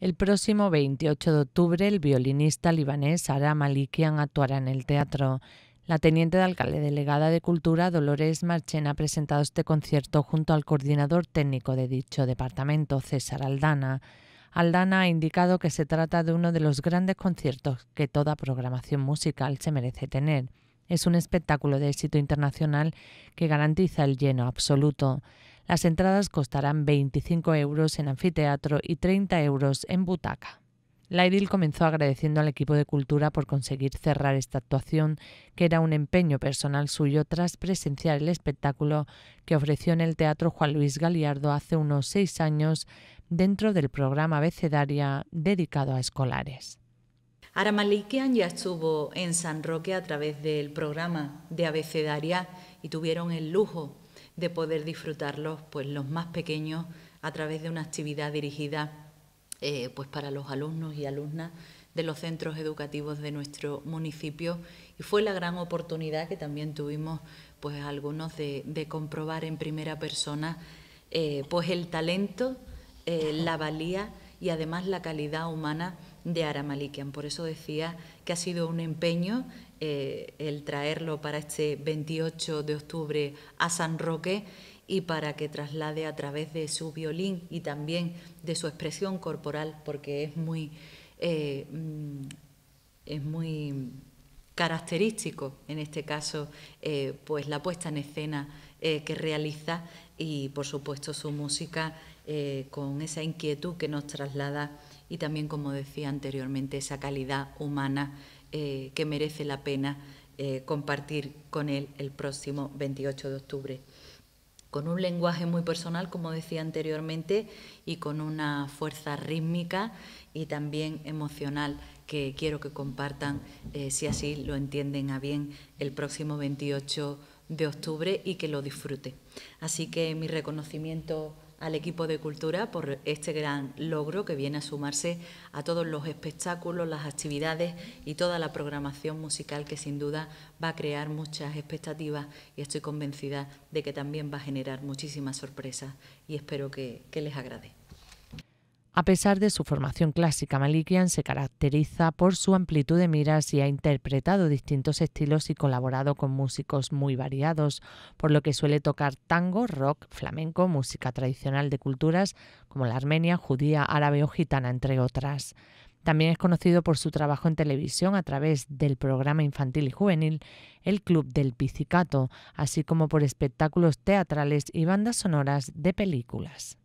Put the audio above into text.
El próximo 28 de octubre, el violinista libanés Ara Malikian actuará en el teatro. La teniente de alcalde delegada de Cultura, Dolores Marchena, ha presentado este concierto junto al coordinador técnico de dicho departamento, César Aldana. Aldana ha indicado que se trata de uno de los grandes conciertos que toda programación musical se merece tener. Es un espectáculo de éxito internacional que garantiza el lleno absoluto. Las entradas costarán 25 euros en anfiteatro y 30 euros en butaca. La comenzó agradeciendo al equipo de cultura por conseguir cerrar esta actuación, que era un empeño personal suyo tras presenciar el espectáculo que ofreció en el Teatro Juan Luis Galiardo hace unos seis años dentro del programa abecedaria dedicado a escolares. Aramalikian ya estuvo en San Roque a través del programa de Abecedaria y tuvieron el lujo de poder disfrutarlos pues los más pequeños a través de una actividad dirigida eh, pues para los alumnos y alumnas de los centros educativos de nuestro municipio y fue la gran oportunidad que también tuvimos pues algunos de, comprobar en primera persona eh, pues el talento, eh, la valía y además la calidad humana de Aramalikian. Por eso decía que ha sido un empeño eh, el traerlo para este 28 de octubre a San Roque y para que traslade a través de su violín y también de su expresión corporal, porque es muy, eh, mm, es muy característico, en este caso, eh, pues la puesta en escena eh, que realiza y, por supuesto, su música eh, con esa inquietud que nos traslada y también, como decía anteriormente, esa calidad humana eh, que merece la pena compartir con él el próximo 28 de octubre con un lenguaje muy personal, como decía anteriormente, y con una fuerza rítmica y también emocional que quiero que compartan, si así lo entienden a bien, el próximo 28 octubre. de de octubre y que lo disfrute. Así que mi reconocimiento al equipo de cultura por este gran logro que viene a sumarse a todos los espectáculos, las actividades y toda la programación musical que sin duda va a crear muchas expectativas y estoy convencida de que también va a generar muchísimas sorpresas y espero que, les agrade. A pesar de su formación clásica, Malikian se caracteriza por su amplitud de miras y ha interpretado distintos estilos y colaborado con músicos muy variados, por lo que suele tocar tango, rock, flamenco, música tradicional de culturas como la armenia, judía, árabe o gitana, entre otras. También es conocido por su trabajo en televisión a través del programa infantil y juvenil El Club del Picicato, así como por espectáculos teatrales y bandas sonoras de películas.